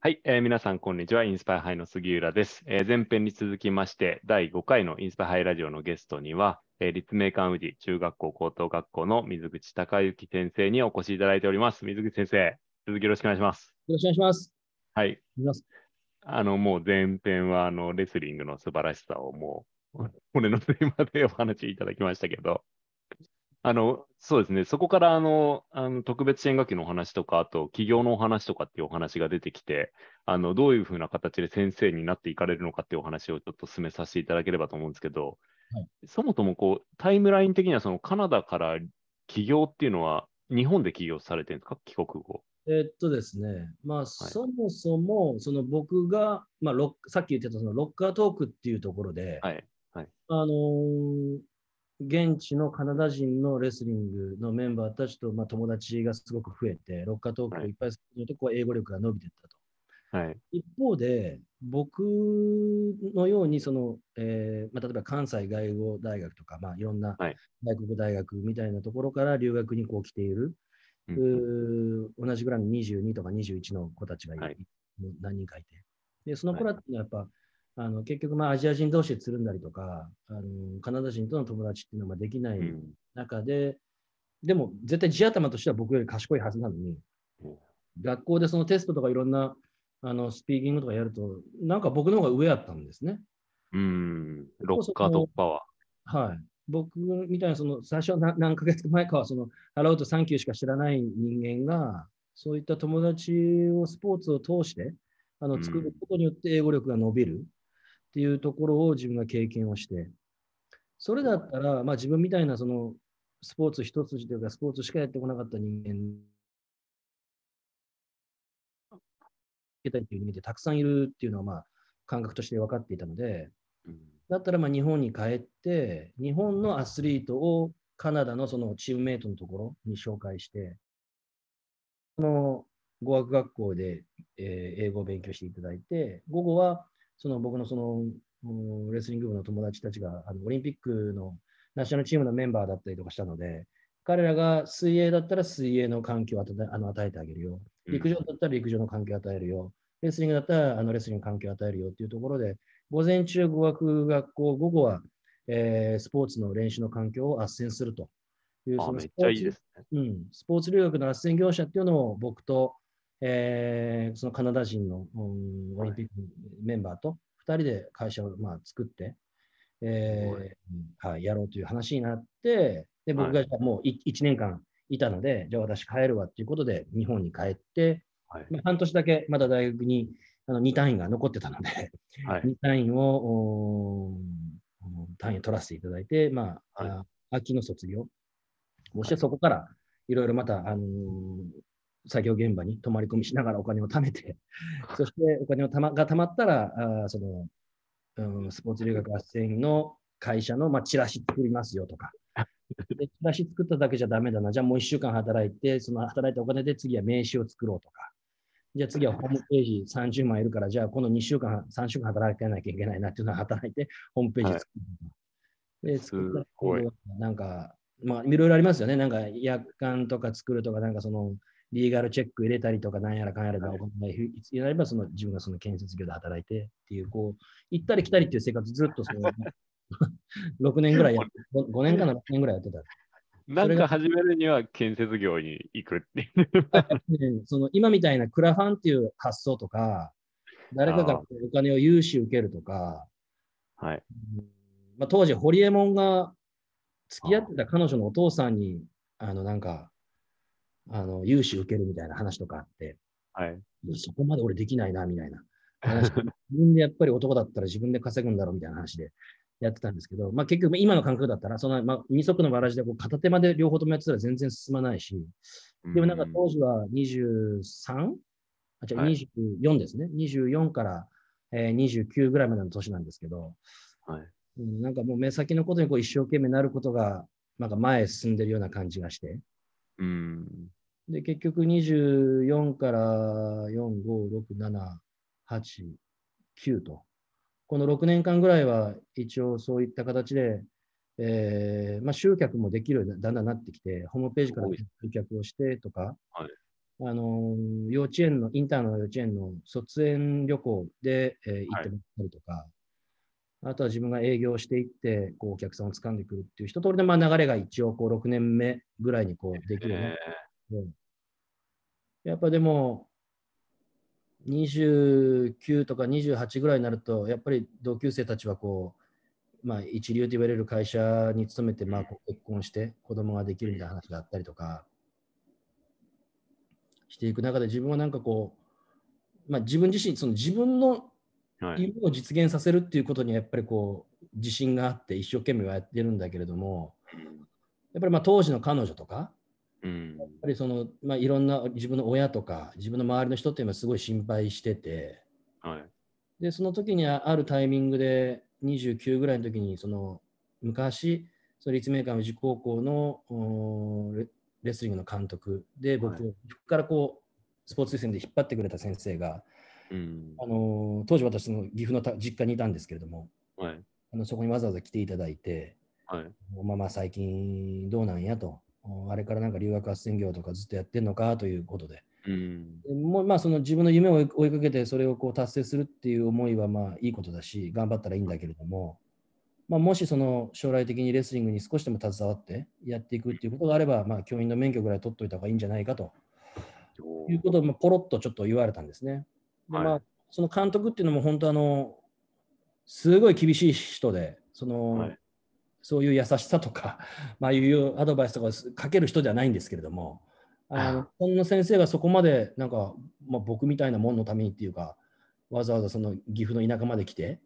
はい、えー、皆さん、こんにちは。インスパイハイの杉浦です、えー、前編に続きまして、第5回のインスパイハイラジオのゲストには、えー、立命館宇治中学校高等学校の水口孝之先生にお越しいただいております。水口先生、続きよろしくお願いします。よろしくお願いします。はい。あの、もう前編は、あの、レスリングの素晴らしさをもう、骨の髄までお話しいただきましたけど、あの、そうですね。そこからあの、あの特別支援学級のお話とか、あと企業のお話とかっていうお話が出てきて、あの、どういうふうな形で先生になっていかれるのかっていうお話をちょっと進めさせていただければと思うんですけど、はい、そもそもこう、タイムライン的にはそのカナダから起業っていうのは、日本で起業されてるんですか帰国後。えっとですね、まあ、はい、そもそも、その僕が、まあ、さっき言ってたそのロッカートークっていうところで、はいはい、あのー現地のカナダ人のレスリングのメンバーたちと、まあ、友達がすごく増えて、ロッカートークをいっぱいすると、英語力が伸びていったと。はい、一方で、僕のようにその、えーまあ、例えば関西外語大学とか、まあ、いろんな外国大学みたいなところから留学にこう来ている、はい、う同じぐらいの22とか21の子たちが、はい、何人かいて、でその子らってやっぱ、あの結局、まあ、アジア人同士でつるんだりとか、あのカナダ人との友達っていうのはできない中で、うん、でも絶対地頭としては僕より賢いはずなのに、学校でそのテストとかいろんなあのスピーキングとかやると、なんか僕の方が上やったんですね。うん、ロッカーとパは。はい。僕みたいな、その最初何何ヶ月前かは、その、ハローとサンキューしか知らない人間が、そういった友達をスポーツを通して、あの作ることによって英語力が伸びる。ていうところを自分が経験をして、それだったら、まあ、自分みたいなそのスポーツ一筋というか、スポーツしかやってこなかった人間、けたいという意味でたくさんいるっていうのは、まあ、感覚として分かっていたので、だったらまあ日本に帰って、日本のアスリートをカナダのそのチームメイトのところに紹介して、その語学学校で、えー、英語を勉強していただいて、午後はその僕のそのレスリング部の友達たちがあのオリンピックのナショナルチームのメンバーだったりとかしたので、彼らが水泳だったら水泳の環境を与えあの与えてあげるよ、陸上だったら陸上の環境を与えるよ、レスリングだったらあのレスリングの環境を与えるよっていうところで、午前中語学学校、午後は、えー、スポーツの練習の環境を斡旋するという、そのスポーツ、ねうん、スポーツ留学の斡旋業者っていうのを僕と、えー、そのカナダ人のオリンピックメンバーと2人で会社をまあ作って、えーはい、やろうという話になって、で僕がじゃもう 1,、はい、1年間いたので、じゃあ私帰るわということで、日本に帰って、はい、まあ、半年だけまだ大学にあの2単位が残ってたので、はい、2単位を単位取らせていただいて、まあ、はい、秋の卒業をして、そこからいろいろまた、あのー、作業現場に泊まり込みしながらお金を貯めて、そしてお金をた、ま、が貯まったら、あそのうん、スポーツ留学斡旋の会社の、まあ、チラシ作りますよとか。でチラシ作っただけじゃだめだな。じゃあもう1週間働いて、その働いたお金で次は名刺を作ろうとか。じゃあ次はホームページ30枚いるから、じゃあこの2週間、3週間働かなきゃいけないなっていうのは働いて、ホームページ作る、はい、で、作ったなんか、まあいろいろありますよね。なんか夜間とか作るとか、なんかその、リーガルチェック入れたりとか、なんやらかんやらでお金がいい、いなれば、その自分がその建設業で働いてっていう、こう、行ったり来たりっていう生活ずっとその、6 年ぐらいやっ 5, 5年かな6年ぐらいやってた。なんか始めるには建設業に行くっていう。その今みたいなクラファンっていう発想とか、誰かがお金を融資受けるとか、はい、まあ、当時、ホリエモンが付き合ってた彼女のお父さんに、あのなんか、あの、融資受けるみたいな話とかあって、はい。そこまで俺できないな、みたいな 自分でやっぱり男だったら自分で稼ぐんだろうみたいな話でやってたんですけど、まあ結局今の感覚だったら、その、まあ二足のわらじでこう片手まで両方ともやってたら全然進まないし、でもなんか当時は 23? あ、じゃ24ですね。24から、えー、29ぐらいまでの年なんですけど、はい。なんかもう目先のことにこう一生懸命なることが、なんか前へ進んでるような感じがして。うん。で、結局24から4、5、6、7、8、9と、この6年間ぐらいは一応そういった形で、えーまあ、集客もできるようにだんだんなってきて、ホームページから集客をしてとか、はい、あの幼稚園の、インターの幼稚園の卒園旅行で、えー、行ってもらったりとか、はい、あとは自分が営業していって、こうお客さんを掴んでくるっていう一通りで、まあ、流れが一応こう6年目ぐらいにこうできるようになって。えーうん、やっぱでも、29とか28ぐらいになると、やっぱり同級生たちはこう、まあ、一流と言われる会社に勤めて、まあ、結婚して子供ができるみたいな話があったりとかしていく中で、自分はなんかこう、まあ、自分自身、その自分の夢を実現させるっていうことにやっぱりこう、自信があって、一生懸命はやってるんだけれども、やっぱりまあ当時の彼女とか、ぱりその、まあ、いろんな自分の親とか自分の周りの人っていうのはすごい心配してて、はい、でその時にあるタイミングで29ぐらいの時にその昔その立命館宇治高校のレスリングの監督で僕、からこうスポーツ推薦で引っ張ってくれた先生が、うん、あの当時私の岐阜の実家にいたんですけれども、はい、あのそこにわざわざ来ていただいて、はい、まマ最近どうなんやとあれからなんか留学斡旋業とかずっとやってんのかということで。うん、もうまあその自分の夢を追いかけてそれをこう達成するっていう思いはまあいいことだし頑張ったらいいんだけれども、まあ、もしその将来的にレスリングに少しでも携わってやっていくっていうことがあれば、まあ、教員の免許ぐらい取っといた方がいいんじゃないかということをポロッとちょっと言われたんですね。はい、まあ、その監督っていうのも本当あのすごい厳しい人でその、はい、そういう優しさとか、まあ、いうアドバイスとかかける人ではないんですけれども、あのこの先生がそこまでなんか、まあ、僕みたいなもんのためにっていうか、わざわざその岐阜の田舎まで来て、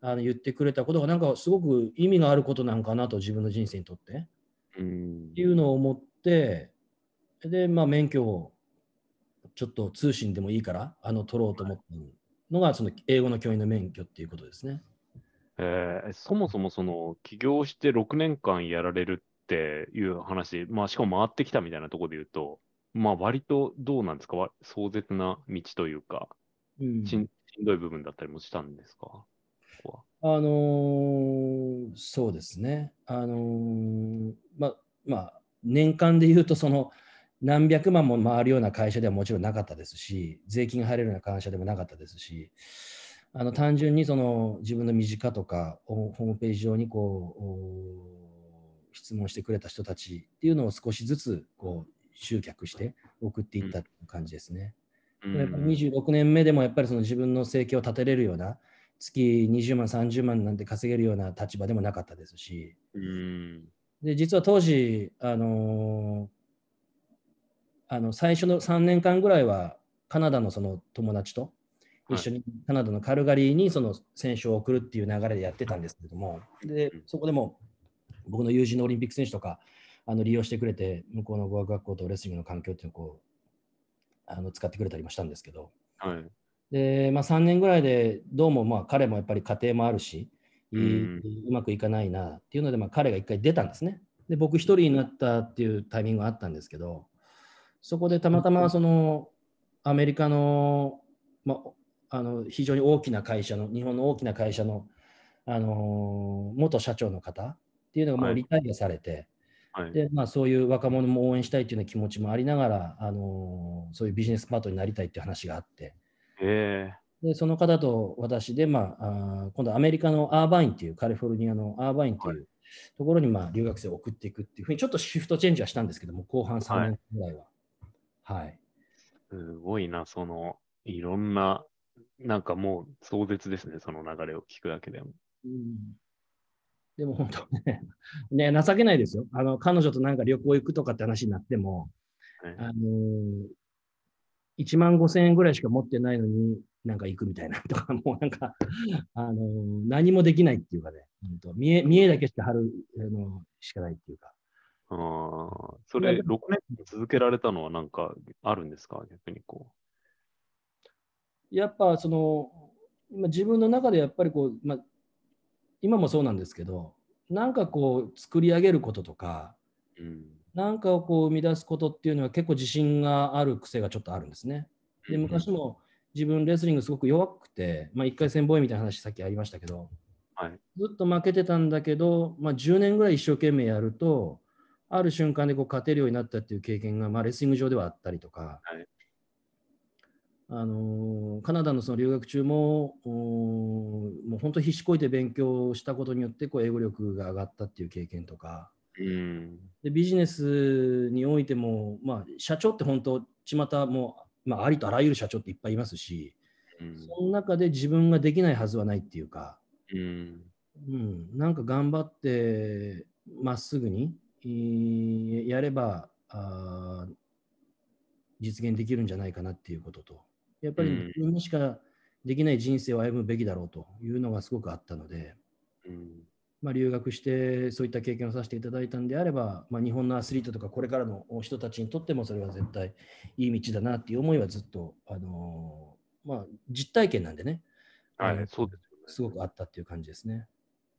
あの言ってくれたことがなんかすごく意味があることなんかなと自分の人生にとって。うんっていうのを思ってで、まあ、免許をちょっと通信でもいいからあの取ろうと思ったのがその英語の教員の免許っていうことですね。えー、そもそもその起業して6年間やられるっていう話、まあ、しかも回ってきたみたいなところで言うと、まあ、割とどうなんですか、壮絶な道というか、うん、しんどい部分だったりもしたんですかここあのー、そうですね、あのー、ままあ、年間で言うと、その、何百万も回るような会社ではもちろんなかったですし、税金が入れるような会社でもなかったですし、あの単純にその自分の身近とかホームページ上にこう質問してくれた人たちっていうのを少しずつこう集客して送っていった感じですね。やっぱ26年目でもやっぱりその自分の生計を立てれるような月20万30万なんて稼げるような立場でもなかったですし、で実は当時、あのー、あの最初の3年間ぐらいはカナダのその友達と一緒にカナダのカルガリーにその選手を送るっていう流れでやってたんですけども、でそこでも僕の友人のオリンピック選手とかあの利用してくれて、向こうの語学学校とレスリングの環境っていうのをこうあの使ってくれたりもしたんですけど、はい、でまあ、3年ぐらいでどうもまあ彼もやっぱり家庭もあるし、ううまくいかないなっていうので、まあ、彼が1回出たんですね。で僕1人になったっていうタイミングがあったんですけどそこでたまたまそのアメリカの、まあ、あの非常に大きな会社の、日本の大きな会社の、あの元社長の方っていうのがもうリタイアされて、はい、でまあ、そういう若者も応援したいというう気持ちもありながら、あのそういうビジネスパートになりたいっていう話があって、えー、でその方と私で、まあ、あ今度アメリカのアーバインっていうカリフォルニアのアーバインっていうところに、まあ、留学生を送っていくっていうふうにちょっとシフトチェンジはしたんですけども後半3年ぐらいは。はい、はい、すごいなそのいろんななんかもう壮絶ですね、その流れを聞くだけでも。うん、でも本当ね ね、情けないですよ。あの彼女となんか旅行行くとかって話になっても、はい、あのー、1万5000円ぐらいしか持ってないのに、なんか行くみたいなとか、もうなんか あのー、何もできないっていうかね、本当見え見えだけして貼る、あのー、しかないっていうか。あそれ、6年続けられたのはなんかあるんですか逆にこう。やっぱその、ま自分の中でやっぱりこう、ま今もそうなんですけどなんかこう作り上げることとか、うん、なんかをこう生み出すことっていうのは結構自信がある癖がちょっとあるんですね。で昔も自分レスリングすごく弱くて、まあ、1回戦防衛みたいな話さっきありましたけど、はい、ずっと負けてたんだけど、まあ、10年ぐらい一生懸命やるとある瞬間でこう勝てるようになったっていう経験が、まあ、レスリング上ではあったりとか、あのカナダのその留学中ももう本当必死こいて勉強したことによってこう英語力が上がったっていう経験とか、うん、でビジネスにおいても、まあ、社長って本当巷もう、まあ、ありとあらゆる社長っていっぱいいますし、うん、その中で自分ができないはずはないっていうか、うん、うん、なんか頑張ってまっすぐに、えやればあ実現できるんじゃないかなっていうことと。やっぱり自分にしかできない人生を歩むべきだろうというのがすごくあったので、うんまあ、留学してそういった経験をさせていただいたんであれば、まあ、日本のアスリートとかこれからの人たちにとってもそれは絶対いい道だなっていう思いはずっと、あのー、まあ、実体験なんでね、はい、そうです、ね、すごくあったっていう感じですね。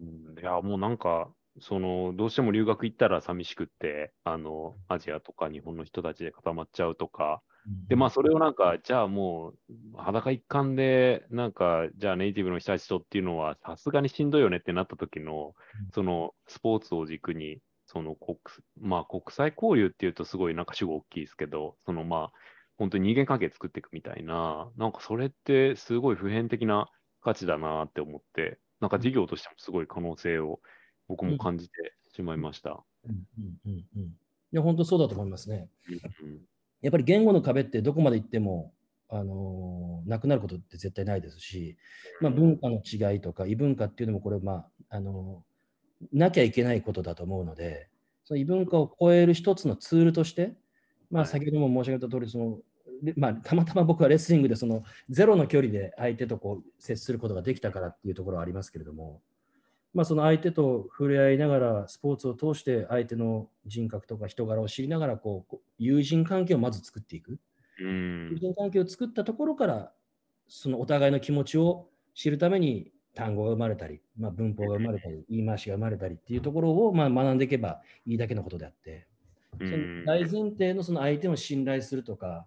いやもうなんかそのどうしても留学行ったら寂しくってあのアジアとか日本の人たちで固まっちゃうとかで、まあ、それをなんか、じゃあもう、裸一貫で、なんか、じゃあネイティブの人たちとっていうのは、さすがにしんどいよねってなった時の、その、スポーツを軸に、その国、まあ、国際交流っていうと、すごいなんか主語大きいですけど、その、まあ、本当に人間関係作っていくみたいな、なんかそれってすごい普遍的な価値だなって思って、なんか事業としてもすごい可能性を僕も感じてしまいました。うんうんうんうん、いや、本当そうだと思いますね。やっぱり言語の壁ってどこまで行ってもあのなくなることって絶対ないですし、まあ、文化の違いとか異文化っていうのもこれ、まあ、あのなきゃいけないことだと思うのでその異文化を超える一つのツールとして、まあ、先ほども申し上げた通りその、まあ、たまたま僕はレスリングでそのゼロの距離で相手とこう接することができたからっていうところはありますけれども。まあ、その相手と触れ合いながらスポーツを通して相手の人格とか人柄を知りながらこう友人関係をまず作っていく、うん、友人関係を作ったところからそのお互いの気持ちを知るために単語が生まれたり、まあ、文法が生まれたり、言い回しが生まれたりっていうところをまあ学んでいけばいいだけのことであって、その大前提のその相手を信頼するとか、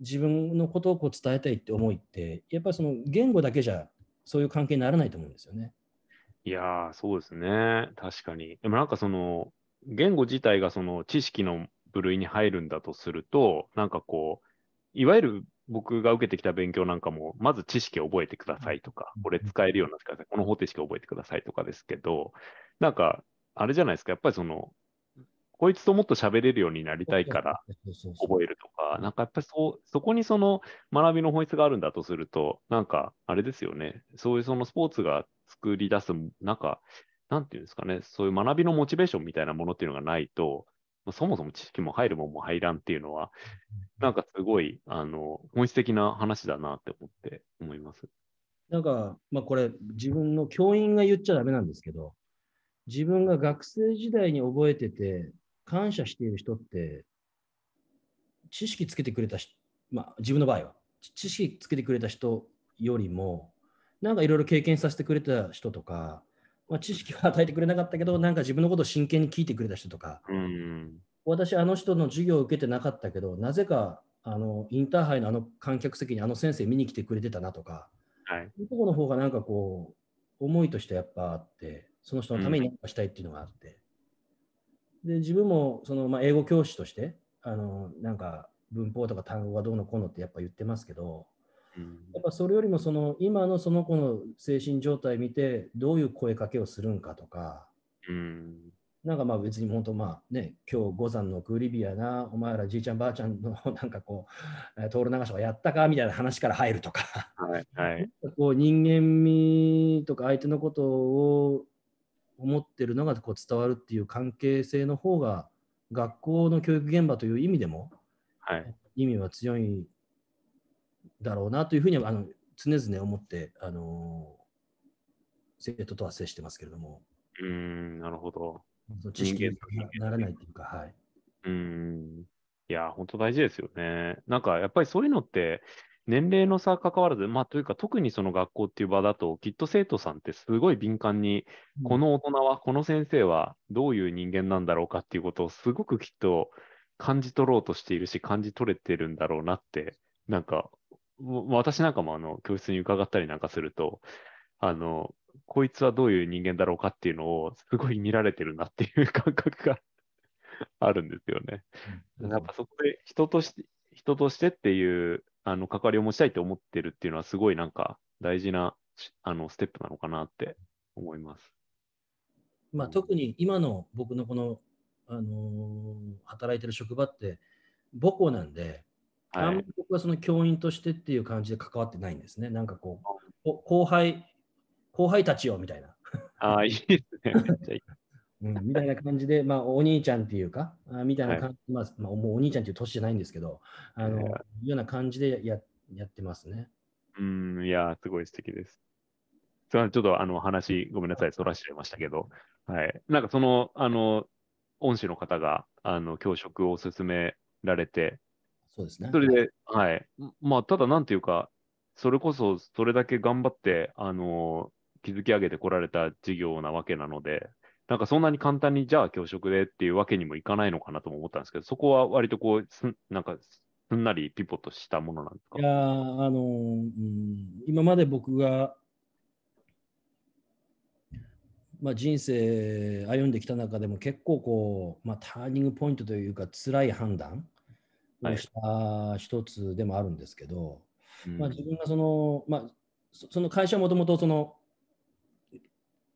自分のことをこう伝えたいって思いって、やっぱりその言語だけじゃそういう関係にならないと思うんですよね。いやー、そうですね。確かに。でもなんかその、言語自体がその知識の部類に入るんだとすると、なんかこう、いわゆる僕が受けてきた勉強なんかも、まず知識を覚えてくださいとか、これ使えるようになってください、この方程式を覚えてくださいとかですけど、なんか、あれじゃないですか、やっぱりその、こいつともっと喋れるようになりたいから覚えるとか、なんかやっぱりそそこにその学びの本質があるんだとすると、なんかあれですよね、そういうそのスポーツが作り出す、なんか、なんていうんですかね、そういう学びのモチベーションみたいなものっていうのがないと、まあ、そもそも知識も入るもんも入らんっていうのは、なんかすごい、あの、本質的な話だなって思って思います。なんか、まあこれ、自分の教員が言っちゃダメなんですけど、自分が学生時代に覚えてて、感謝している人って、知識つけてくれたまあ自分の場合は、知識つけてくれた人よりも、なんかいろいろ経験させてくれた人とか、まあ、知識は与えてくれなかったけど、なんか自分のことを真剣に聞いてくれた人とか、うん、私、あの人の授業を受けてなかったけど、なぜかあのインターハイのあの観客席にあの先生見に来てくれてたなとか、はい、そういうとこの方がなんかこう、思いとしてやっぱあって、その人のためにっぱしたいっていうのがあって、うん、で自分もその、まあ、英語教師として、あのなんか文法とか単語がどうのこうのってやっぱ言ってますけど、やっぱそれよりもその今のその子の精神状態見てどういう声かけをするんかとか、うん、なんかまあ別に本当まあね今日五山のクリビアなお前らじいちゃんばあちゃんの なんかこう通る流しはやったかみたいな話から入るとかはいはい、こう人間味とか相手のことを思ってるのがこう伝わるっていう関係性の方が学校の教育現場という意味でも、はい、意味は強いだろうなというふうにはあの常々思って、あの生徒とは接してますけれども。うんなるほど。知識にならないというか、はい。うんいや、本当大事ですよね。なんかやっぱりそういうのって、年齢の差関わらず、まあ、というか、特にその学校っていう場だと、きっと生徒さんってすごい敏感に、うん、この大人は、この先生はどういう人間なんだろうかっていうことを、すごくきっと感じ取ろうとしているし、感じ取れてるんだろうなって、なんか私なんかもあの教室に伺ったりなんかすると、あの、こいつはどういう人間だろうかっていうのをすごい見られてるなっていう感覚が あるんですよね。やっぱそこで人として、人としてっていう、あの、関わりを持ちたいと思ってるっていうのはすごいなんか大事な、あの、ステップなのかなって思います。まあ、特に今の僕のこの、あのー、働いてる職場って母校なんで、あんまり僕はその教員としてっていう感じで関わってないんですね。なんかこう、後輩、後輩たちよみたいな。ああ、いいですね。いいうん、みたいな感じで、まあ、お兄ちゃんっていうか、あみたいな感じ、はい、まあ、もうお兄ちゃんっていう年じゃないんですけど、あの、ような感じでややってますね。うん、いや、すごい素敵です。ちょっとあの話、ごめんなさい、そらしちゃいましたけど、はい。なんかその、あの、恩師の方が、あの、教職を勧められて、そうですね。それで、はい。まあ、ただ、なんていうか、それこそ、それだけ頑張って、あのー、築き上げてこられた事業なわけなので、なんかそんなに簡単に、じゃあ教職でっていうわけにもいかないのかなとも思ったんですけど、そこは割とこう、すなんか、すんなりピポとしたものなんですかいやあのー、うん、今まで僕が、まあ、人生歩んできた中でも結構こう、まあ、ターニングポイントというか辛い判断をした一つでもあるんですけど、はい、まあ、自分がその,、まあ、その会社はもともとその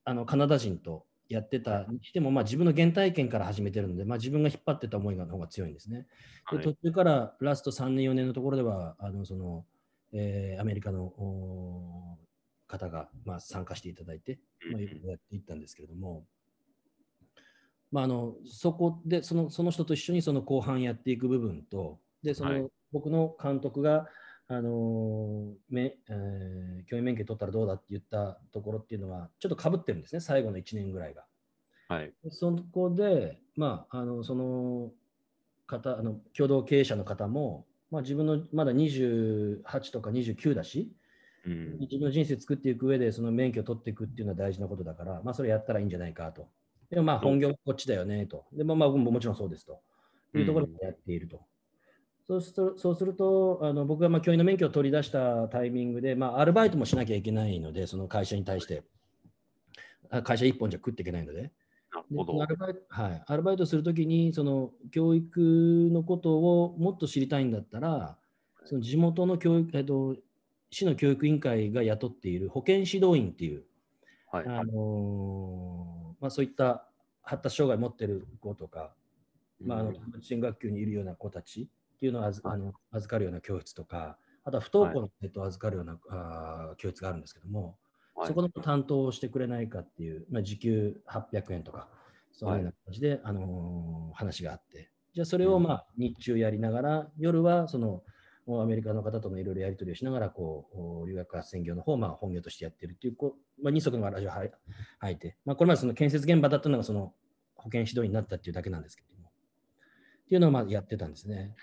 あのカナダ人とやってたにしても、まあ、自分の原体験から始めてるので、まあ、自分が引っ張ってた思いの方が強いんですね。で、途中からラスト3年4年のところではあのその、えー、アメリカの方が、まあ、参加していただいて、まあ、やっていったんですけれども、まあ、あのそこでそのその人と一緒にその後半やっていく部分とでその、はい、僕の監督が、あのめえー、教員免許取ったらどうだって言ったところっていうのはちょっとかぶってるんですね最後の1年ぐらいが。はい、そこで、まあ、あのその方あの共同経営者の方も、まあ、自分のまだ28とか29だし、うん、自分の人生作っていく上でその免許を取っていくっていうのは大事なことだから、まあ、それやったらいいんじゃないかとでもまあ本業こっちだよねと。でもまあもちろんそうですと。いうところでやっていると。そうするそうするとあの、僕がまあ教員の免許を取り出したタイミングで、まあ、アルバイトもしなきゃいけないので、その会社に対して、会社一本じゃ食っていけないので。なるほどアルバイト、はい、アルバイトするときにその教育のことをもっと知りたいんだったら、その地元の教育、えっと、市の教育委員会が雇っている保健指導員っていう、はい、あのーまあ、そういった発達障害持ってる子とか、まあ、あの進学級にいるような子たちっていうのをあずあの預かるような教室とか、あとは不登校の生徒を預かるような、はい、あ教室があるんですけども、はい、そこの担当をしてくれないかっていう、まあ、時給800円とか、そういうような感じで、はい、あのー、話があって、じゃあそれをまあ日中やりながら、夜はその、アメリカの方とのいろいろやり取りをしながら、こう、留学斡専業の方を、まあ、本業としてやってるっていう、こう、まあ、二足のわらじを履いて、まあ、これまでその建設現場だったのが、その、保健指導になったっていうだけなんですけども、っていうのをまあやってたんですね。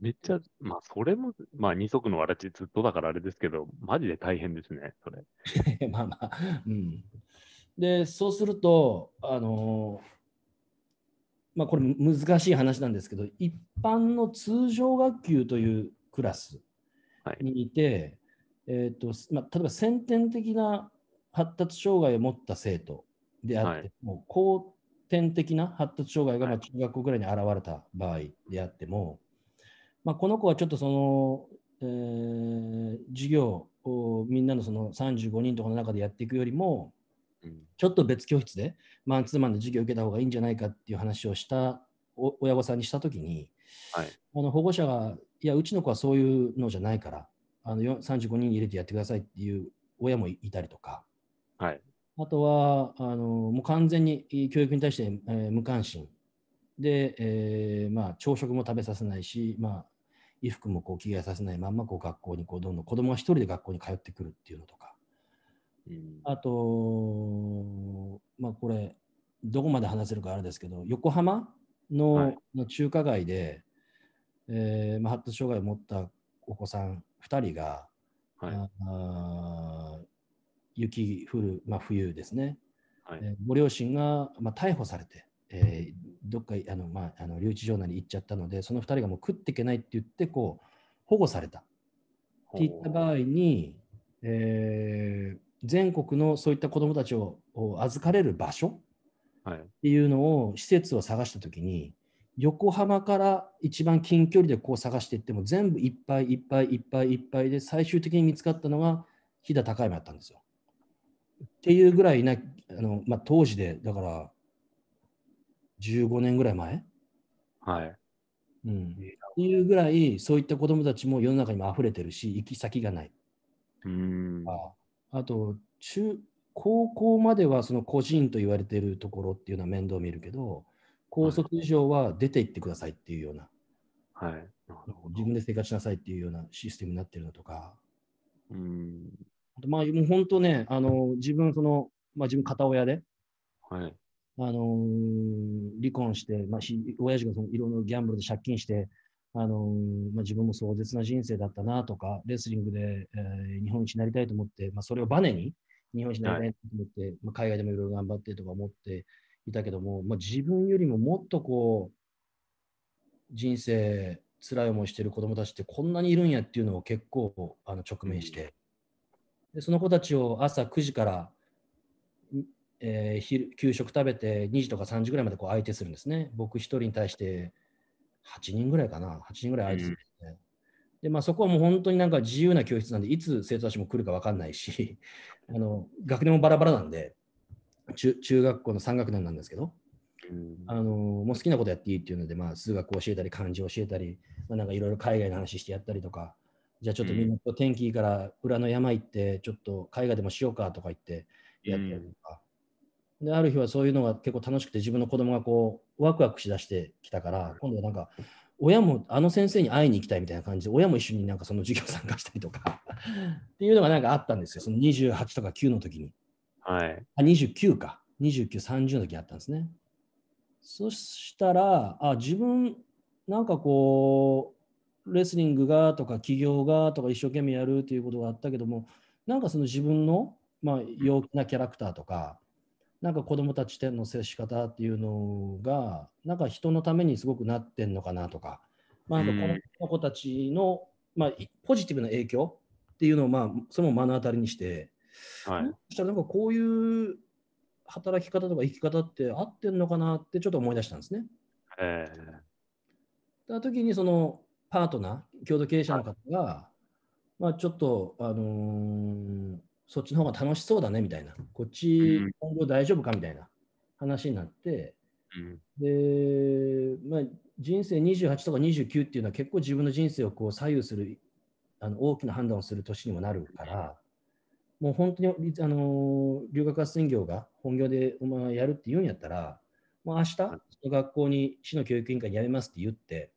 めっちゃ、まあ、それも、まあ、二足のわらじずっとだからあれですけど、マジで大変ですね、それ。まあまあ、うん。で、そうすると、あのーまあ、これ難しい話なんですけど一般の通常学級というクラスにいて、はい、えーとまあ、例えば先天的な発達障害を持った生徒であって、はい、も後天的な発達障害がま中学校ぐらいに現れた場合であっても、まあ、この子はちょっとその、えー、授業をみんなのその35人とかの中でやっていくよりも、ちょっと別教室でマンツーマンで授業を受けた方がいいんじゃないかっていう話をした親御さんにした時にはい、あの保護者が、いや、うちの子はそういうのじゃないから、あの35人入れてやってくださいっていう親もいたりとか、はい、あとはあのもう完全に教育に対して、えー、無関心で、えーまあ、朝食も食べさせないし、まあ、衣服もこう着替えさせないまんまこう学校にこうどんどん子供が一人で学校に通ってくるっていうのとか、うん、あと、まあ、これどこまで話せるかあれですけど横浜の中華街で、えーまあ、発達障害を持ったお子さん2人が、はい、あ雪降る、まあ、冬ですね、はいえー、ご両親が、まあ、逮捕されて、えー、どっかあの、まあ、あの留置場内に行っちゃったのでその2人がもう食っていけないって言ってこう保護されたっていった場合に、えー、全国のそういった子どもたちを預かれる場所っていうのを、はい、施設を探したときに、横浜から一番近距離でこう探していっても全部いっぱいいっぱいいっぱいいっぱいで最終的に見つかったのが飛騨高山だったんですよ。っていうぐらいなあの、まあ、当時でだから15年ぐらい前、はいうん、っていうぐらいそういった子どもたちも世の中にも溢れてるし行き先がない。うんああと中高校まではその個人と言われているところっていうのは面倒見るけど、高卒以上は出て行ってくださいっていうような、はい、自分で生活しなさいっていうようなシステムになってるのとか、うん、まあ、もう本当ね、あの自分、その、まあ、自分、片親で、はい、あの離婚して、まあ、親父がそのいろんなギャンブルで借金して、あのまあ、自分も壮絶な人生だったなとか、レスリングで、えー、日本一になりたいと思って、まあ、それをバネに日本一になりたいと思って、はい、まあ、海外でもいろいろ頑張ってとか思って、いたけども、まあ、自分よりももっとこう人生辛い思いしてる子どもたちってこんなにいるんやっていうのを結構あの直面して、でその子たちを朝9時から、えー、昼給食食べて2時とか3時ぐらいまでこう相手するんですね僕1人に対して8人ぐらいかな8人ぐらい相手するんですね、でまあ、そこはもう本当になんか自由な教室なんでいつ生徒たちも来るか分かんないしあの学年もバラバラなんで中中学校の3学年なんですけど、あのもう好きなことやっていいっていうので、まあ、数学教えたり漢字教えたり、まあ、なんかいろいろ海外の話してやったりとかじゃあちょっとみんな天気いいから裏の山行ってちょっと海外でもしようかとか言ってやったりとか、である日はそういうのが結構楽しくて自分の子供がこうワクワクしだしてきたから今度はなんか親もあの先生に会いに行きたいみたいな感じで親も一緒になんかその授業参加したりとかっていうのがなんかあったんですよその28とか9の時に。はい、あ29か、29、30の時あったんですね。そしたら、あ自分、なんかこう、レスリングがとか起業がとか一生懸命やるということがあったけども、なんかその自分の、まあ、陽気なキャラクターとか、なんか子どもたちの接し方っていうのが、なんか人のためにすごくなってんのかなとか、まあ、この子たちの、まあ、ポジティブな影響っていうのを、まあ、それも目の当たりにして、はい、したらなんかこういう働き方とか生き方って合ってんのかなってちょっと思い出したんですね。えー、た時にそのパートナー、共同経営者の方が、はい、まあ、ちょっと、あのー、そっちの方が楽しそうだねみたいな、こっち、今後大丈夫かみたいな話になって、うん、で、まあ、人生28とか29っていうのは結構自分の人生をこう左右するあの大きな判断をする年にもなるから、もう本当にあの留学斡旋業が本業でお前やるって言うんやったら、もう明日、その学校に市の教育委員会に辞めますって言って、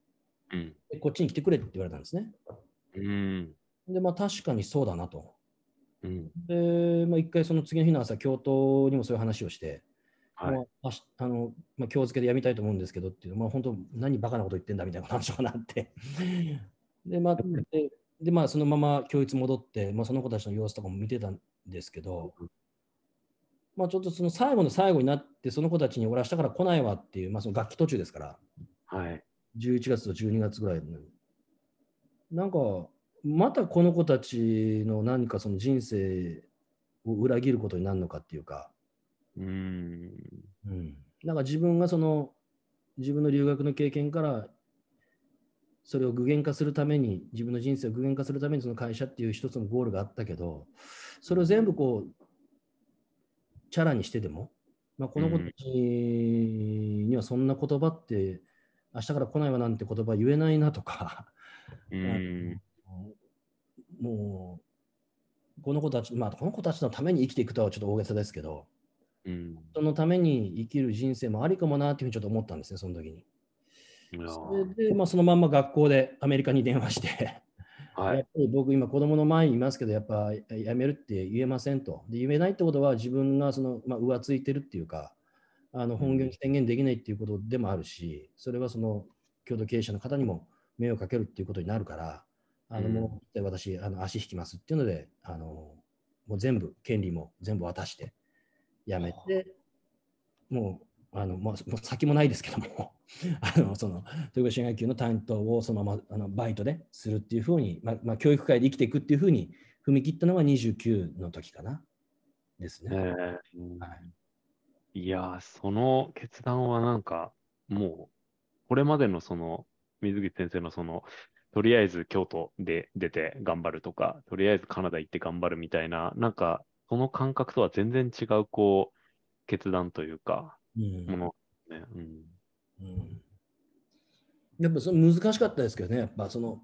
うん、こっちに来てくれって言われたんですね。うん、で、まあ確かにそうだなと。うん、で、まあ、一回その次の日の朝、教頭にもそういう話をして、はいあ、あのまあ、今日付けでやめたいと思うんですけどっていう、まあ、本当、何バカなこと言ってんだみたいな話かなって。で、まあ、でで、まあ、そのまま教室戻って、まあ、その子たちの様子とかも見てたんですけど、まあ、ちょっとその最後の最後になって、その子たちに俺、明日から来ないわっていう、まあ、その楽器途中ですから、はい、11月と12月ぐらいの、なんか、またこの子たちの何かその人生を裏切ることになるのかっていうか、うんうん、なんか自分がその自分の留学の経験からそれを具現化するために自分の人生を具現化するためにその会社っていう一つのゴールがあったけどそれを全部こうチャラにしてでも、まあ、この子たちにはそんな言葉って、うん、明日から来ないわなんて言葉言えないなとか、うん、もうこの子たち、まあ、この子たちのために生きていくとはちょっと大げさですけど、うん、そのために生きる人生もありかもなっていうふうにちょっと思ったんですねその時に。で、まあ、そのまんま学校でアメリカに電話して はい、僕今子供の前にいますけどやっぱやめるって言えませんとで言えないってことは自分がその、まあ、浮ついてるっていうかあの本業に宣言できないっていうことでもあるしそれはその共同経営者の方にも迷惑かけるっていうことになるからあのもう私あの足引きますっていうのであのもう全部権利も全部渡してやめてもうあの、まあ、もう先もないですけども あのその豊越新学級の担当をそのままあのバイトでするっていうふうに、ままあ、教育界で生きていくっていうふうに踏み切ったのは29の時かなですね。えー、はい、いやその決断はなんかもうこれまでのその水口先生のそのとりあえず京都で出て頑張るとかとりあえずカナダ行って頑張るみたいななんかその感覚とは全然違うこう決断というか、うん、ものね。うんうん、やっぱその難しかったですけどね、やっぱその、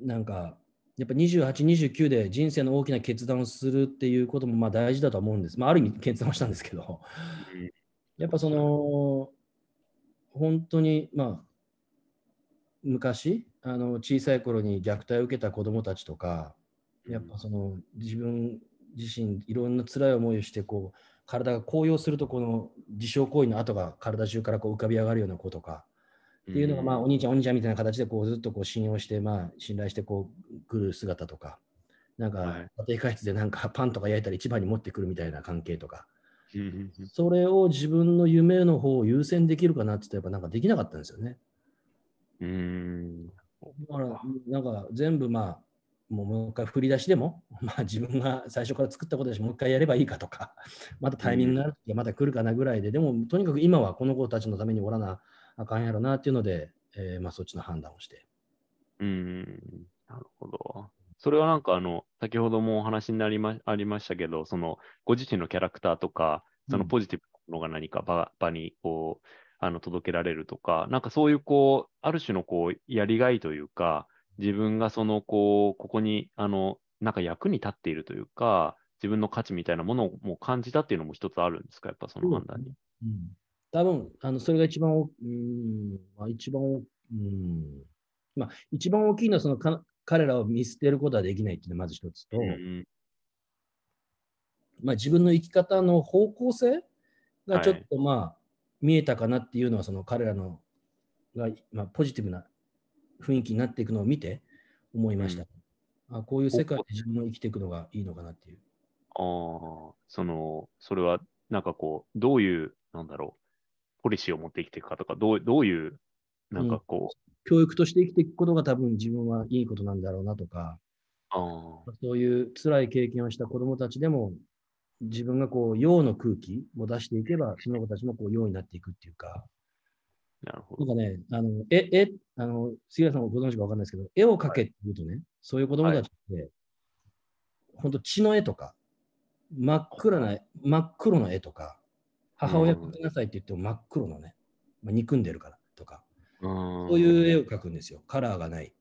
なんか、やっぱ28、29で人生の大きな決断をするっていうこともまあ大事だと思うんです。まあ、ある意味決断をしたんですけど、やっぱその、本当に、まあ、昔あの、小さい頃に虐待を受けた子どもたちとか、やっぱその自分自身いろんな辛い思いをしてこう体が高揚するとこの自傷行為の跡が体中からこう浮かび上がるような子とかっていうのが、まあ、お兄ちゃんお兄ちゃんみたいな形でこうずっとこう信用して、まあ、信頼してこう来る姿とかなんか家庭科室でなんかパンとか焼いたら一番に持ってくるみたいな関係とか。それを自分の夢の方を優先できるかなって言ったらやっぱなんかできなかったんですよね。うんだからなんか全部まあもうもう一回振り出しでも、まあ、自分が最初から作ったことだし、もう一回やればいいかとか、またタイミングがある時はまた来るかなぐらいで、でもとにかく今はこの子たちのためにおらなあかんやろなっていうので、えー、まあ、そっちの判断をして。うんなるほど。それはなんかあの、先ほどもお話になりまありましたけど、そのご自身のキャラクターとか、そのポジティブなものが何か場,、場にこうあの届けられるとか、なんかそういうこう、ある種のこうやりがいというか、自分がそのこうここにあのなんか役に立っているというか自分の価値みたいなものをもう感じたっていうのも一つあるんですかやっぱその判断に。うん、うん、多分あのそれが一番、うんまあ、一番、うんまあ、一番大きいのはそのか彼らを見捨てることはできないっていうのがまず一つと、うん、まあ、自分の生き方の方向性がちょっとまあ、見えたかなっていうのはその彼らのが、まあ、ポジティブな雰囲気になっていくのを見て思いました。うん、あこういう世界で自分も生きていくのがいいのかなっていう。ああ、その、それはなんかこう、どういう、なんだろう、ポリシーを持って生きていくかとか、どうどういう、なんかこう、教育として生きていくことが多分自分はいいことなんだろうなとか、あそういう辛い経験をした子どもたちでも、自分がこう、陽の空気を出していけば、その子たちもこう、陽になっていくっていうか。なるほど。んかね、あの、え、え、あの、杉浦さんもご存知かわかんないですけど、絵を描けって言うとね、はい、そういう子供たちって、本、は、当、い、血の絵とか、真っ暗な、真っ黒の絵とか、母親描きなさいって言っても真っ黒のね、まあ、憎んでるからとか、そういう絵を描くんですよ。カラーがない。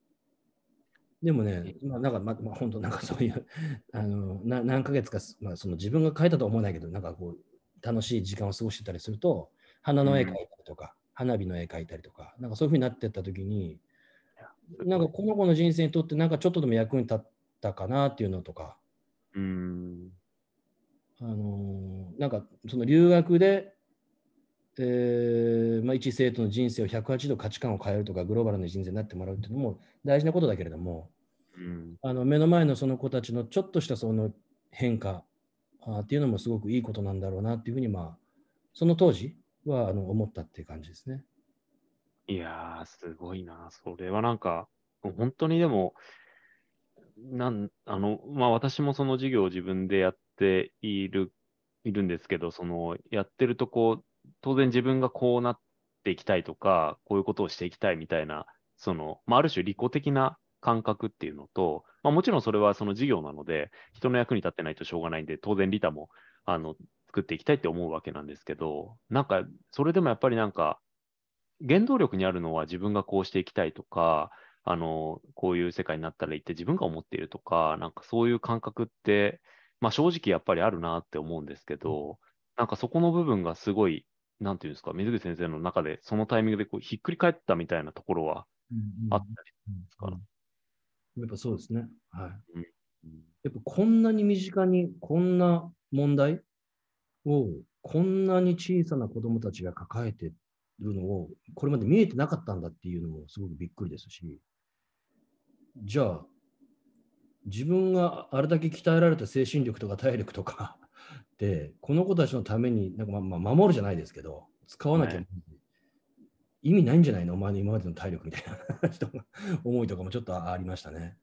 でもね、まあ、なんか、まあ、本当なんかそういうあのな、何ヶ月か、まあ、その自分が描いたとは思わないけど、なんかこう、楽しい時間を過ごしてたりすると、花の絵描いたりとか、花火の絵描いたりとか、なんかそういうふうになってった時に、なんかこの子の人生にとってなんかちょっとでも役に立ったかなっていうのとか、うんあのー、なんかその留学で、えーまあ、一生徒の人生を1 8度価値観を変えるとかグローバルな人生になってもらうっていうのも大事なことだけれども、うん、あの目の前のその子たちのちょっとしたその変化あっていうのもすごくいいことなんだろうなっていうふうにまあその当時はあの思ったっていう感じですね。いやー、すごいな。それはなんか、本当にでも、なんあのまあ、私もその授業を自分でやっているいるんですけど、そのやってるとこう、当然自分がこうなっていきたいとか、こういうことをしていきたいみたいな、そのまあ、ある種利己的な感覚っていうのと、まあ、もちろんそれはその事業なので、人の役に立ってないとしょうがないんで、当然利他もあの作っていきたいって思うわけなんですけど、なんか、それでもやっぱりなんか、原動力にあるのは自分がこうしていきたいとか、あの、こういう世界になったらいいって自分が思っているとか、なんかそういう感覚って、まあ正直やっぱりあるなって思うんですけど、なんかそこの部分がすごい、なんていうんですか、水口先生の中でそのタイミングでこうひっくり返ったみたいなところはあったりするんですかうんうん。やっぱそうですね。はい。やっぱこんなに身近にこんな問題をこんなに小さな子どもたちが抱えてるのを、これまで見えてなかったんだっていうのもすごくびっくりですし、じゃあ、自分があれだけ鍛えられた精神力とか体力とか で、この子たちのためになんか、ままあ、守るじゃないですけど、使わなきゃ、意味ないんじゃないの、お前の今までの体力みたいな 思いとかもちょっとありましたね。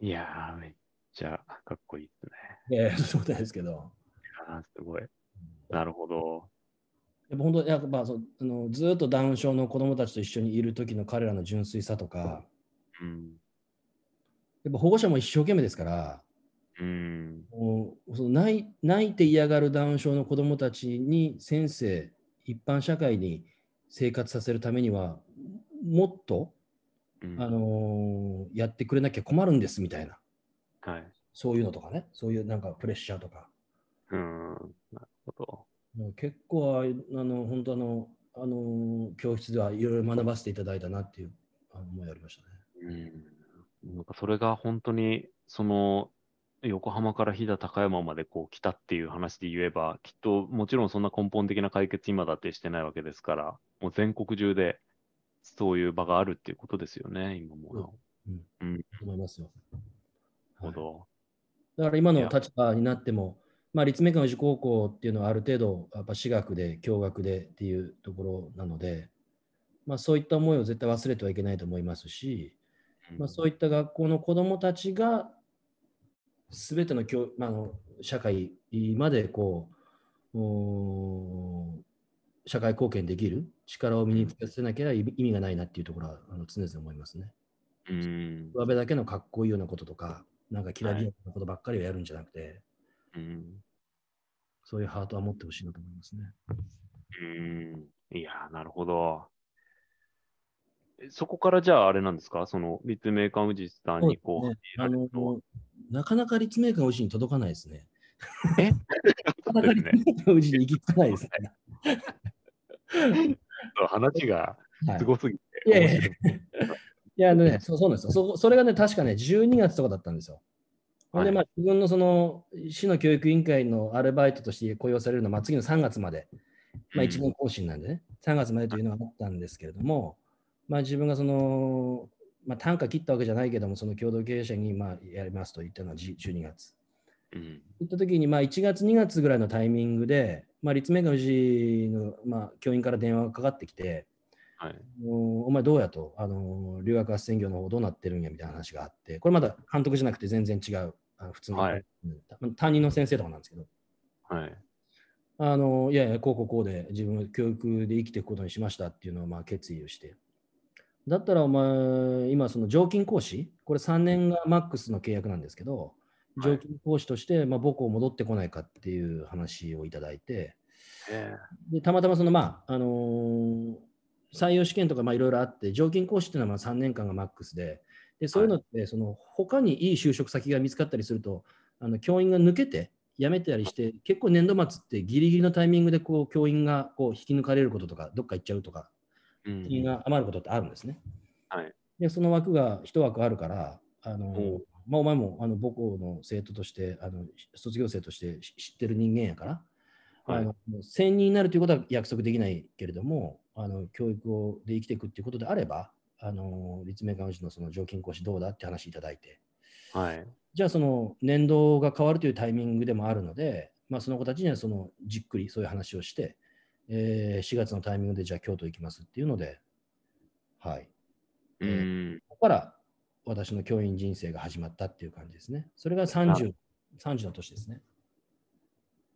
いやー、めっちゃかっこいいですね。ええー、そうですけど。すごい。なるほど。やっぱ本当、やっぱそあのずっとダウン症の子供たちと一緒にいる時の彼らの純粋さとか、うん、やっぱ保護者も一生懸命ですから、うん、もうその泣泣いて嫌がるダウン症の子供たちに先生、一般社会に生活させるためには、もっと、うん、あのー、やってくれなきゃ困るんですみたいな、はい、そういうのとかね、そういうなんかプレッシャーとか。うんほど。結構あの本当あのあの教室ではいろいろ学ばせていただいたなっていう思いありましたね。うん、なんかそれが本当にその横浜から飛騨高山までこう来たっていう話で言えばきっともちろんそんな根本的な解決今だってしてないわけですからもう全国中でそういう場があるっていうことですよね今も。うん、うん、うん、思いますよ。ほど、はい、だから今の立場になってもまあ、立命館宇治高校っていうのはある程度、やっぱ私学で、共学でっていうところなので、まあ、そういった思いを絶対忘れてはいけないと思いますし、まあ、そういった学校の子どもたちが、すべての教、まあ、の社会までこう、社会貢献できる力を身につけさせなければ意味がないなっていうところはあの常々思いますね。うん。上辺だけのかっこいいようなこととか、なんかきらびやかなことばっかりをやるんじゃなくて、うん、そういうハートは持ってほしいなと思いますね。うん、いやなるほど。そこからじゃああれなんですか、その立命館宇治さんにこう、ね、あのなかなか立命館宇治に届かないですね。えなかなか立命館宇治に行きつかないですね。話がすごすぎて。はい、いやいいやあのね、そうそうなんですよそ。それがね、確かね、12月とかだったんですよ。ほんで、まあ、自分のその市の教育委員会のアルバイトとして雇用されるのは、まあ、次の3月まで、まあ、1年更新なんでね、3月までというのがあったんですけれども、まあ、自分がその、まあ、単価切ったわけじゃないけども、その共同経営者にまあやりますと言ったのは12月。うん、言った時に、まあ、1月、2月ぐらいのタイミングで、まあ、立命館宇治の、まあ、教員から電話がかかってきて、はい、お前どうやとあの留学斡旋業の方どうなってるんやみたいな話があってこれまだ監督じゃなくて全然違うあの普通の、はい担任の先生とかなんですけど、はい、あのいやいや、こうこうこうで自分は教育で生きていくことにしましたっていうのをまあ決意をして、だったらお前、今、その常勤講師、これ3年がマックスの契約なんですけど、常勤講師として、まあ、母校戻ってこないかっていう話をいただいて、でたまたまその、まああのー、採用試験とかいろいろあって、常勤講師っていうのはまあ3年間がマックスで、でそういうのって、その他にいい就職先が見つかったりすると、あの教員が抜けて辞めてたりして、結構年度末ってギリギリのタイミングでこう教員がこう引き抜かれることとか、どっか行っちゃうとか、うん、が余ることってあるんですね。はい、でその枠が一枠あるから、あの、うんまあ、お前もあの母校の生徒としてあの卒業生として知ってる人間やから、はい、あの専任になるということは約束できないけれどもあの教育をで生きていくっていうことであればあの立命館宇治のその常勤講師どうだって話いただいて、はい、じゃあその年度が変わるというタイミングでもあるので、まあ、その子たちにはそのじっくりそういう話をして、えー、4月のタイミングでじゃあ京都行きますっていうので、はい。うん、ここから私の教員人生が始まったっていう感じですね。それが30、30の年ですね。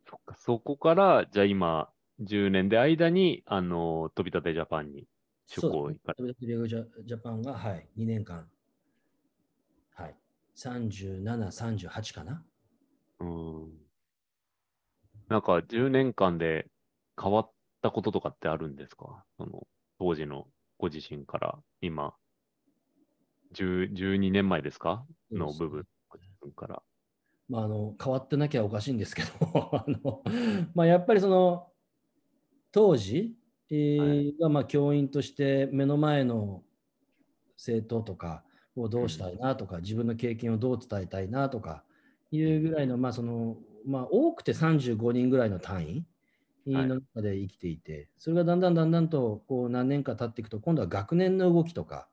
そっか、そこから、じゃあ今、10年で間に、あの、飛び立てジャパンに職を行かれて。ジャパンが、はい、2年間、はい、37、38かな。うん。なんか10年間で変わったこととかってあるんですかその当時のご自身から今、12年前ですかの部分から。まあ、あの変わってなきゃおかしいんですけど あの、まあ、やっぱりその当時が、まあ、教員として目の前の生徒とかをどうしたいなとか、自分の経験をどう伝えたいなとかいうぐらいの,、まあそのまあ、多くて35人ぐらいの単位の中で生きていて、それがだんだんだんだんとこう何年か経っていくと今度は学年の動きとか、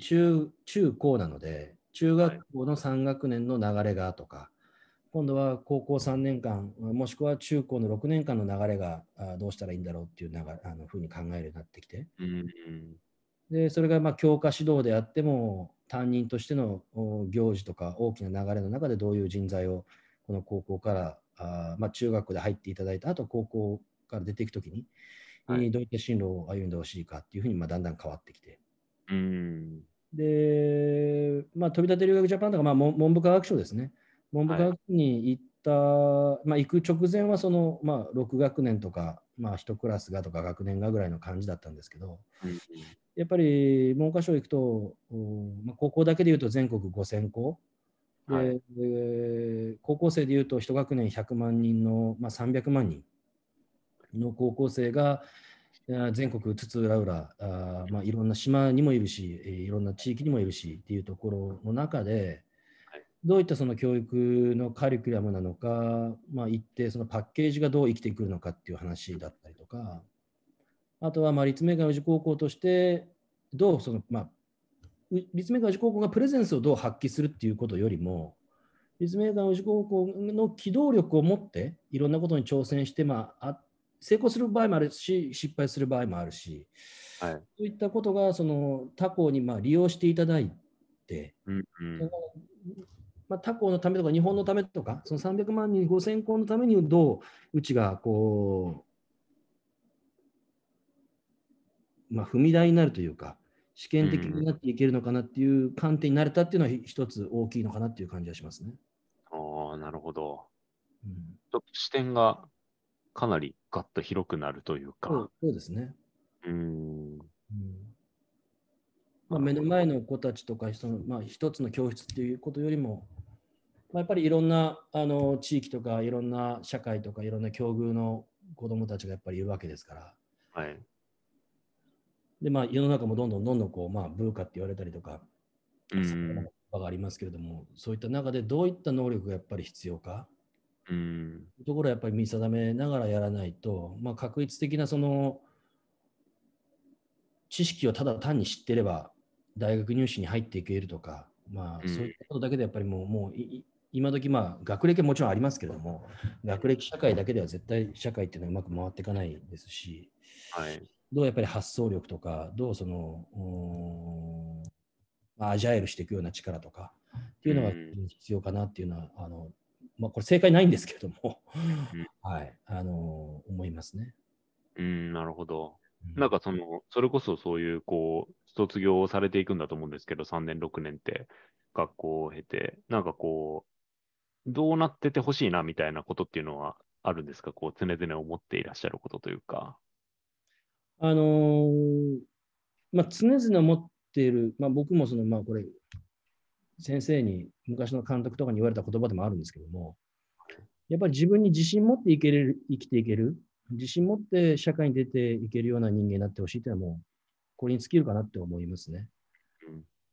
中中高なので中学校の3学年の流れがとか、今度は高校3年間、もしくは中高の6年間の流れがどうしたらいいんだろうっていう流あのふうに考えるようになってきて、でそれがまあ教科指導であっても、担任としての行事とか大きな流れの中でどういう人材をこの高校からあ、まあ、中学で入っていただいた後高校から出ていくときに、はい、どういった進路を歩んでほしいかっていうふうにまあだんだん変わってきて。うんで、まあ、飛び立て留学ジャパンとか、まあ、文部科学省ですね、文部科学に行った、はい、まあ、行く直前はその、まあ、6学年とか、まあ、1クラスがとか学年がぐらいの感じだったんですけど、はい、やっぱり文科省行くと、まあ、高校だけでいうと全国5000校で、はい、で高校生でいうと1学年100万人の、まあ、300万人の高校生が全国津々浦々あ、まあ、いろんな島にもいるしいろんな地域にもいるしっていうところの中でどういったその教育のカリキュラムなのか、まあ、一定そのパッケージがどう生きてくるのかっていう話だったりとか、あとはまあ立命館宇治高校として、どうその、まあ、立命館宇治高校がプレゼンスをどう発揮するっていうことよりも、立命館宇治高校の機動力を持って、いろんなことに挑戦して、まあ、成功する場合もあるし、失敗する場合もあるし、はい、そういったことがその他校にまあ利用していただいて、うんうん、まあ、他校のためとか日本のためとかその300万人5000校のためにどううちがこう、まあ、踏み台になるというか試験的になっていけるのかなっていう観点になれたっていうのは一つ大きいのかなっていう感じはしますね。ああなるほど。うん、視点がかなりガッと広くなるというか。そうですね。うんまあ、目の前の子たちとかその、まあ、一つの教室っていうことよりも、まあ、やっぱりいろんなあの地域とかいろんな社会とかいろんな境遇の子どもたちがやっぱりいるわけですから。はいでまあ、世の中もどんどんどんどんこう、まあ、ブーカって言われたりとか、うん、のがありますけれども、そういった中でどういった能力がやっぱり必要か、うん、ところはやっぱり見定めながらやらないと、まあ、確率的なその知識をただ単に知ってれば大学入試に入っていけるとか、まあ、そういったことだけでやっぱりもうもう今時まあ学歴もちろんありますけれども、学歴社会だけでは絶対社会っていうのはうまく回っていかないですし、はい、どうやっぱり発想力とか、どうその、アジャイルしていくような力とかっていうのが必要かなっていうのは、あのまあ、これ正解ないんですけれども、はい、あの思いますね。うん、なるほど。なんかその、それこそそういう、こう、卒業をされていくんだと思うんですけど、3年、6年って、学校を経て、なんかこう、どうなっててほしいなみたいなことっていうのはあるんですか、こう、常々思っていらっしゃることというか。あのー、まあ、常々思っている、まあ、僕もその、まあ、これ、先生に、昔の監督とかに言われた言葉でもあるんですけども、やっぱり自分に自信持っていける、生きていける、自信持って社会に出ていけるような人間になってほしいというのはもう、これに尽きるかなって思いますね。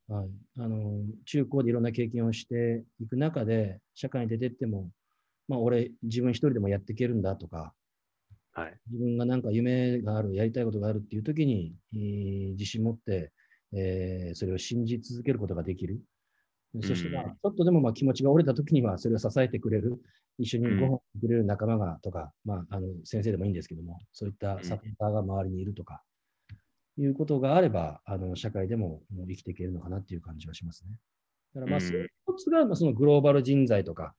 はい、あの中高でいろんな経験をしていく中で、社会に出ていっても、まあ、俺、自分一人でもやっていけるんだとか、はい、自分がなんか夢がある、やりたいことがあるっていう時に、えー、自信持って、えー、それを信じ続けることができる。そして、まあ、ちょっとでもまあ気持ちが折れた時には、それを支えてくれる一緒にご飯をくれる仲間がとか、うん、まあ、あの先生でもいいんですけども、そういったサポーターが周りにいるとか、いうことがあれば、あの社会でも生きていけるのかなっていう感じはしますね。だからまあ、その一つが、まあ、そのグローバル人材とか、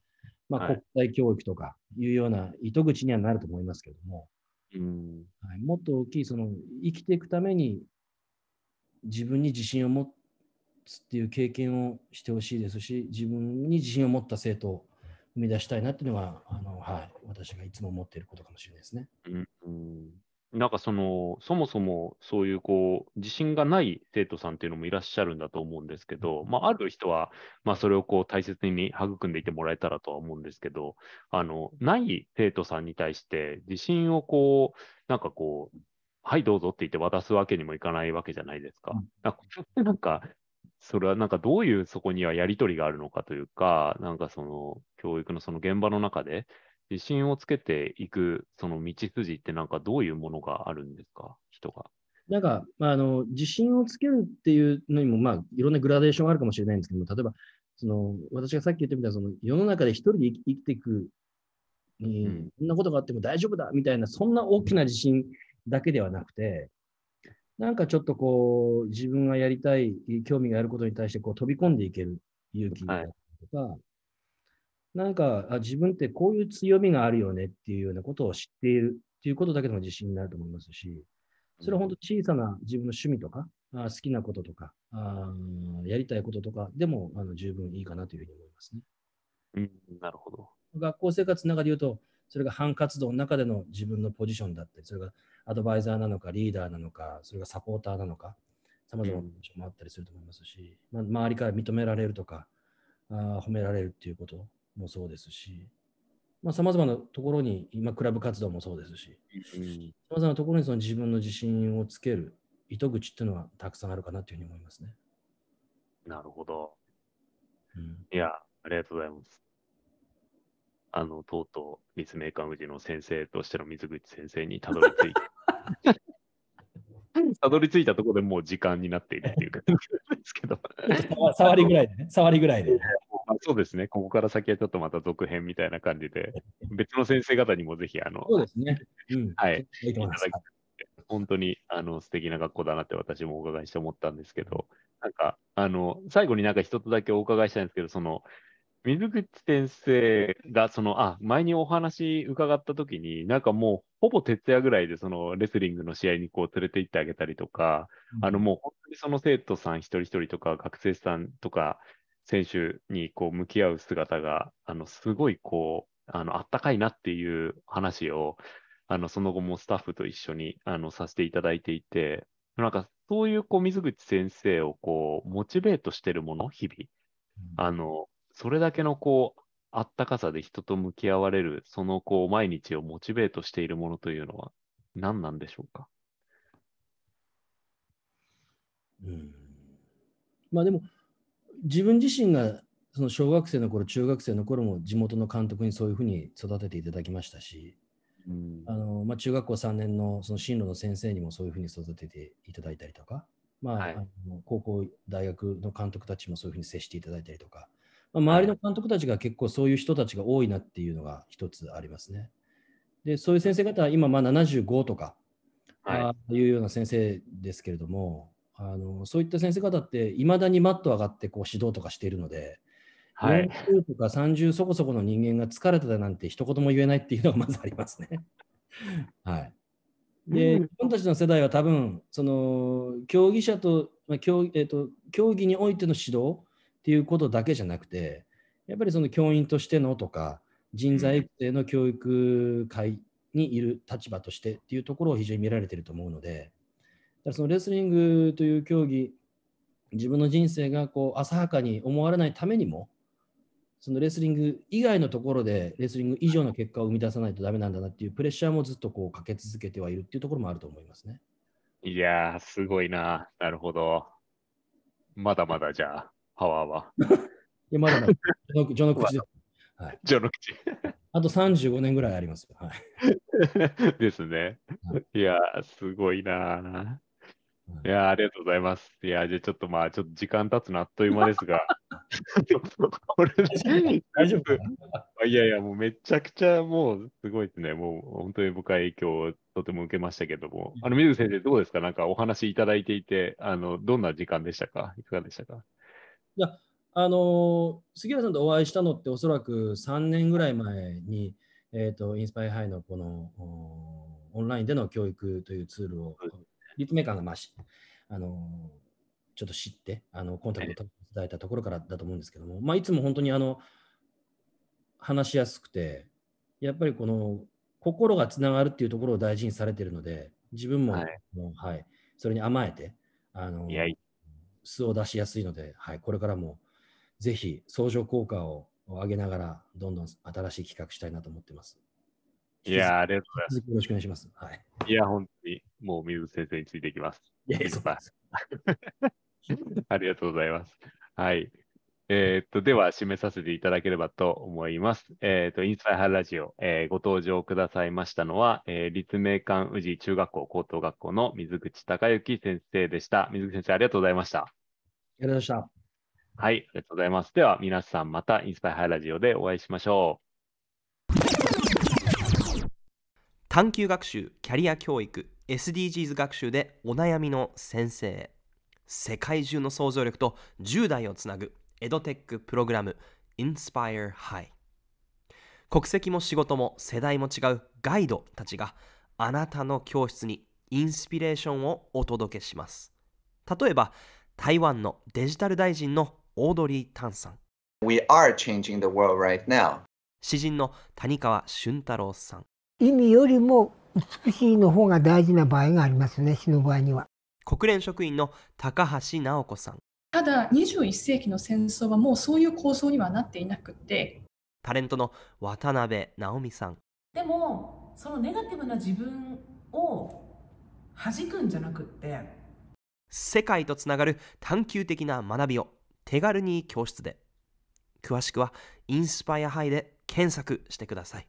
まあ、国際教育とかいうような糸口にはなると思いますけども、うんはい、もっと大きいその生きていくために自分に自信を持つっていう経験をしてほしいですし自分に自信を持った生徒生み出したいなっていうのが、あのはい、私がいつも思っていることかもしれないですね。うん、なんかその、そもそもそういうこう自信がない生徒さんっていうのもいらっしゃるんだと思うんですけど、まあ、ある人は、まあ、それをこう大切に育んでいてもらえたらとは思うんですけど、あのない生徒さんに対して、自信をこう、なんかこう、はい、どうぞって言って渡すわけにもいかないわけじゃないですか。うん、なんか、それはなんかどういうそこにはやり取りがあるのかというか、なんかその教育のその現場の中で自信をつけていくその道筋ってなんかどういうものがあるんですか、人が。なんか、まあ、あの自信をつけるっていうのにも、まあ、いろんなグラデーションがあるかもしれないんですけども、例えば、その私がさっき言ってみたその世の中で一人で生きていく、うん、そんなことがあっても大丈夫だみたいな、そんな大きな自信だけではなくて、なんかちょっとこう、自分がやりたい、興味があることに対してこう飛び込んでいける勇気とか、はい、なんかあ自分ってこういう強みがあるよねっていうようなことを知っているっていうことだけでも自信になると思いますし、それは本当小さな自分の趣味とか、あ好きなこととかあ、やりたいこととかでもあの十分いいかなというふうに思いますね。うん、なるほど。学校生活の中で言うと、それが反活動の中での自分のポジションだったり、それがアドバイザーなのか、リーダーなのか、それがサポーターなのか、さまざまなポジションもあったりすると思いますし、まあ、周りから認められるとかあ、褒められるっていうこともそうですし、さまざ、まなところに、今、クラブ活動もそうですし、さまざまなところにその自分の自信をつける糸口っていうのはたくさんあるかなというふうに思いますね。なるほど。うん、いや、ありがとうございます。あの、とうとう立命館宇治の先生としての水口先生にたどり着いて。たどり着いたところでもう時間になっているっていう感じですけど。触りぐらいでね、触りぐらいで。そうですね、ここから先はちょっとまた続編みたいな感じで、別の先生方にもぜひ、あの、そうですね。うん、はい。本当にあの素敵な学校だなって私もお伺いして思ったんですけど、なんか、あの、最後になんか一つだけお伺いしたいんですけど、その、水口先生が、その、あ、前にお話伺った時に、なんかもう、ほぼ徹夜ぐらいで、その、レスリングの試合にこう、連れて行ってあげたりとか、うん、あの、もう、本当にその生徒さん一人一人とか、学生さんとか、選手にこう、向き合う姿が、あの、すごい、こう、あの、あったかいなっていう話を、あの、その後もスタッフと一緒に、あの、させていただいていて、なんか、そういう、こう、水口先生を、こう、モチベートしてるもの、日々。あの、それだけのこう、あったかさで人と向き合われる、そのこう、毎日をモチベートしているものというのは何なんでしょうか。うん、まあでも、自分自身がその小学生の頃、中学生の頃も地元の監督にそういうふうに育てていただきましたし、うん、あのまあ、中学校3年のその進路の先生にもそういうふうに育てていただいたりとか、まあ、はい、あの高校、大学の監督たちもそういうふうに接していただいたりとか、周りの監督たちが結構そういう人たちが多いなっていうのが一つありますね。で、そういう先生方は今まあ75とか、はい、いうような先生ですけれども、あのそういった先生方っていまだにマット上がってこう指導とかしているので、はい、40とか30そこそこの人間が疲れただなんて一言も言えないっていうのがまずありますね。はい、で、うん、自分たちの世代は多分その競技者と,、まあ競えーと競技においての指導っていうことだけじゃなくて、やっぱりその教員としてのとか、人材育成の教育会にいる立場としてっていうところを非常に見られていると思うので、だからそのレスリングという競技、自分の人生がこう浅はかに思われないためにも、そのレスリング以外のところでレスリング以上の結果を生み出さないとダメなんだなっていうプレッシャーもずっとこうかけ続けてはいるっていうところもあると思いますね。いやー、すごいな。なるほど。まだまだじゃあ、パワーは。いや、まだまだ、序の口で はい、序の口。あと35年ぐらいあります。はい、ですね。はい、いや、すごいな。いや、ありがとうございます。いや、じゃあちょっとまあ、ちょっと時間経つのあっという間ですが。これ大丈夫いやいや、もうめちゃくちゃもうすごいですね。もう本当に僕は影響をとても受けましたけども。あの、水先生、どうですかなんかお話いただいていて、あの、どんな時間でしたかいかがでしたかいやあの杉浦さんとお会いしたのっておそらく3年ぐらい前に、えーと、インスパイハイのこのオンラインでの教育というツールを、立命館がまし、あのちょっと知ってあのコンタクトをいただいたところからだと思うんですけども、まあ、いつも本当にあの話しやすくてやっぱりこの心がつながるっていうところを大事にされているので自分も、はい、はい、それに甘えてあのいやい素を出しやすいので、はい、これからもぜひ相乗効果を上げながら、どんどん新しい企画したいなと思ってます。いやありがとうございます。よろしくお願いします。はい、いや、本当に、もう水先生についていきます。いや、そうです。ありがとうございます。はい。えー、っと、では、締めさせていただければと思います。えー、っと、インスパイハラジオ、えー、ご登場くださいましたのは、えー、立命館宇治中学校高等学校の水口孝之先生でした。水口先生、ありがとうございました。ありがとうございました。はい、ありがとうございます。では、皆さん、またインスパイハラジオでお会いしましょう。探究学習、キャリア教育、SDGs 学習でお悩みの先生。世界中の想像力と10代をつなぐエドテックプログラム Inspire High 国籍も仕事も世代も違うガイドたちがあなたの教室にインスピレーションをお届けします例えば台湾のデジタル大臣のオードリー・タンさん We are changing the world right now 詩人の谷川俊太郎さん意味よりも美しいの方が大事な場合がありますね詩の場合には国連職員の高橋直子さんただ21世紀の戦争はもうそういう構想にはなっていなくてタレントの渡辺直美さんでもそのネガティブな自分を弾くんじゃなくって世界とつながる探究的な学びを手軽に教室で詳しくはインスパイアハイで検索してください